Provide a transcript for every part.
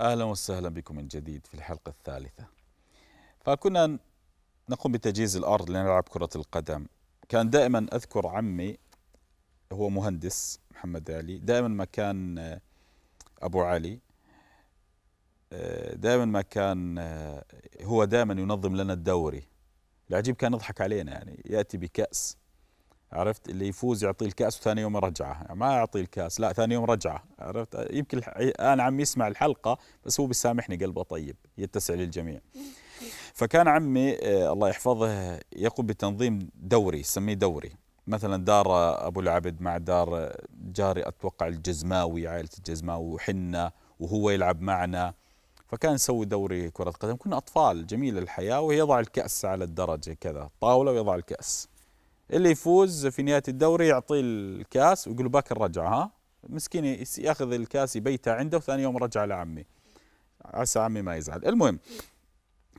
اهلا وسهلا بكم من جديد في الحلقه الثالثه. فكنا نقوم بتجهيز الارض لنلعب كره القدم. كان دائما اذكر عمي هو مهندس محمد علي، دائما ما كان آه، ابو علي آه، دائما ما كان آه، هو دائما ينظم لنا الدوري. العجيب كان يضحك علينا يعني ياتي بكاس عرفت اللي يفوز يعطيه الكاس وثاني يوم رجعه يعني ما يعطيه الكاس لا ثاني يوم رجعه عرفت يمكن انا عم يسمع الحلقه بس هو بيسامحني قلبه طيب يتسع للجميع فكان عمي آه، الله يحفظه يقوم بتنظيم دوري يسميه دوري مثلا دار ابو العبد مع دار جاري اتوقع الجزماوي عائله الجزماوي وحنا وهو يلعب معنا فكان نسوي دوري كرة قدم كنا أطفال جميل الحياة ويضع الكأس على الدرجة كذا طاولة ويضع الكأس اللي يفوز في نهايه الدوري يعطيه الكاس ويقول باكر الرجعة ها مسكين ياخذ الكاس يبيته عنده وثاني يوم رجع لعمي عسى عمي ما يزعل المهم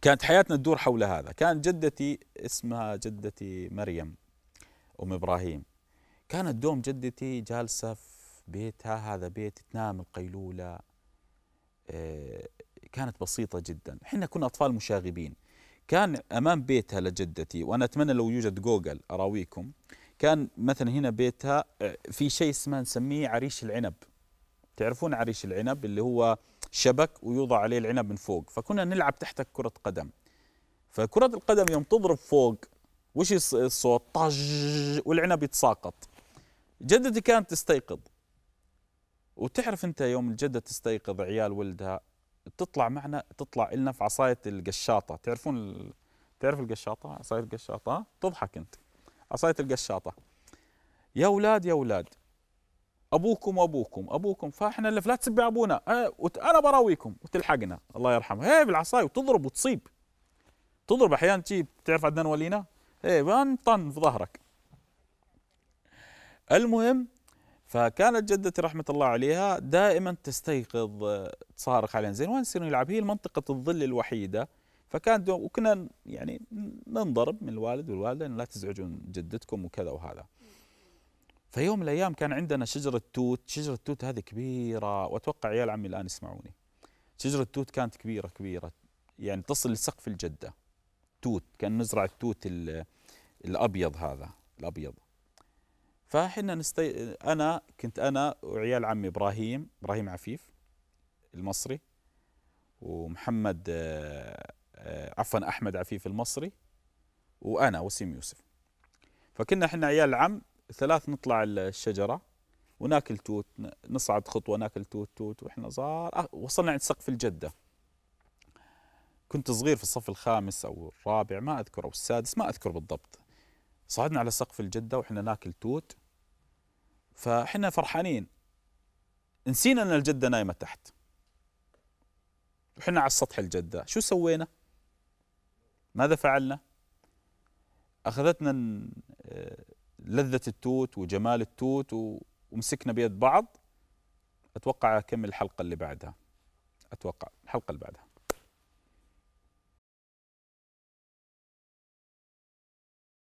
كانت حياتنا تدور حول هذا كانت جدتي اسمها جدتي مريم ام ابراهيم كانت دوم جدتي جالسه في بيتها هذا بيت تنام القيلوله آه، كانت بسيطه جدا احنا كنا اطفال مشاغبين كان امام بيتها لجدتي وانا اتمنى لو يوجد جوجل اراويكم كان مثلا هنا بيتها آه، في شيء اسمه نسميه عريش العنب تعرفون عريش العنب اللي هو شبك ويوضع عليه العنب من فوق فكنا نلعب تحت كرة قدم فكرة القدم يوم تضرب فوق وش الصوت طج والعنب يتساقط جدتي كانت تستيقظ وتعرف انت يوم الجدة تستيقظ عيال ولدها تطلع معنا تطلع لنا في عصايه القشاطه تعرفون ال... تعرف القشاطه عصايه القشاطه تضحك انت عصايه القشاطه يا اولاد يا اولاد ابوكم وابوكم ابوكم فاحنا اللي لا تسبي ابونا إيه، انا براويكم وتلحقنا الله يرحمه هي بالعصايه وتضرب وتصيب تضرب احيانا تجيب تعرف عدنان ولينا ايه طن في ظهرك المهم فكانت جدتي رحمه الله عليها دائما تستيقظ آه، تصارخ علينا زين وين نصير نلعب هي المنطقة الظل الوحيده فكان وكنا يعني ننضرب من الوالد والوالده لا تزعجون جدتكم وكذا وهذا في يوم من الايام كان عندنا شجره توت شجره توت هذه كبيره واتوقع عيال عمي الان يسمعوني شجره توت كانت كبيره كبيره يعني تصل لسقف الجده توت كان نزرع التوت الابيض هذا الابيض فاحنا نستي... انا كنت انا وعيال عمي ابراهيم ابراهيم عفيف المصري ومحمد آه، عفوا احمد عفيف المصري وانا وسيم يوسف فكنا احنا عيال العم ثلاث نطلع الشجره وناكل توت نصعد خطوه ناكل توت توت واحنا صغار آه، وصلنا عند سقف الجده كنت صغير في الصف الخامس او الرابع ما اذكر او السادس ما اذكر بالضبط صعدنا على سقف الجده واحنا ناكل توت فاحنا فرحانين نسينا ان الجده نايمه تحت وحنا على السطح الجده شو سوينا ماذا فعلنا اخذتنا لذه التوت وجمال التوت ومسكنا بيد بعض اتوقع اكمل الحلقه اللي بعدها اتوقع الحلقه اللي بعدها